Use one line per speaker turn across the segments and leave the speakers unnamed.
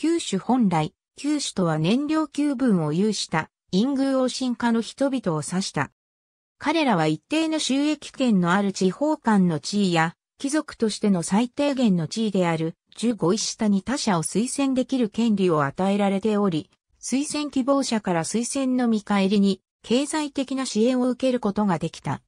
九州本来、九州とは燃料九分を有した、陰宮王神化の人々を指した。彼らは一定の収益権のある地方間の地位や、貴族としての最低限の地位である、十五位下に他者を推薦できる権利を与えられており、推薦希望者から推薦の見返りに、経済的な支援を受けることができた。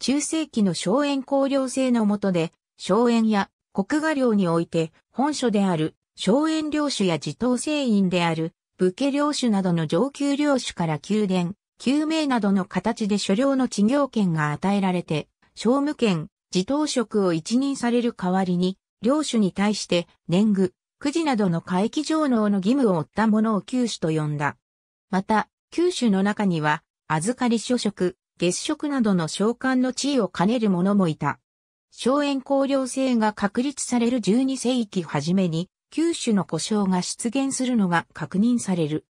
中世紀の荘園公領制の下で、荘園や国画領において、本所である荘園領主や自頭聖員である、武家領主などの上級領主から宮殿、宮名などの形で所領の地業権が与えられて、商務権、自頭職を一任される代わりに、領主に対して年貢、くじなどの会期上納の義務を負った者を九主と呼んだ。また、九主の中には、預かり所職、月職などの召喚の地位を兼ねる者もいた。荘園公領制が確立される十二世紀初めに、九種の故障が出現するのが確認される。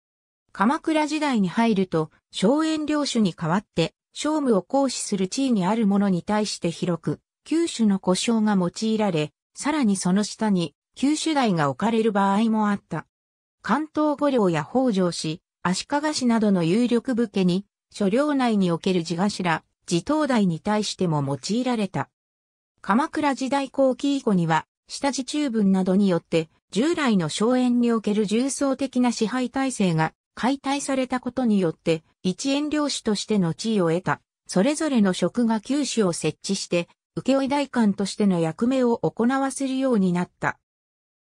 鎌倉時代に入ると、荘園領主に代わって、商務を行使する地位にあるものに対して広く、九州の故障が用いられ、さらにその下に、九州台が置かれる場合もあった。関東五領や北条氏、足利氏などの有力武家に、諸領内における地頭、地頭台に対しても用いられた。鎌倉時代後期以降には、下地中分などによって、従来の荘園における重層的な支配体制が解体されたことによって、一円領主としての地位を得た、それぞれの職が九州を設置して、請負代官としての役目を行わせるようになった。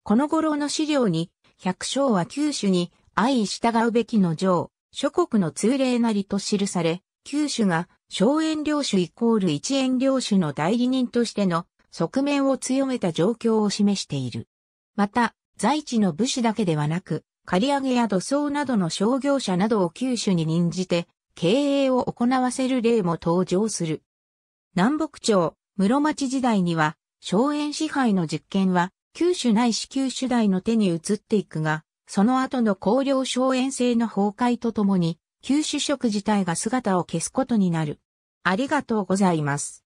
この頃の資料に、百姓は九州に相従うべきの城、諸国の通例なりと記され、九州が荘園領主イコール一円領主の代理人としての側面を強めた状況を示している。また、在地の武士だけではなく、借り上げや土葬などの商業者などを九州に任じて、経営を行わせる例も登場する。南北朝、室町時代には、荘園支配の実権は、九州内市九州大の手に移っていくが、その後の公領荘園制の崩壊とともに、九州食自体が姿を消すことになる。ありがとうございます。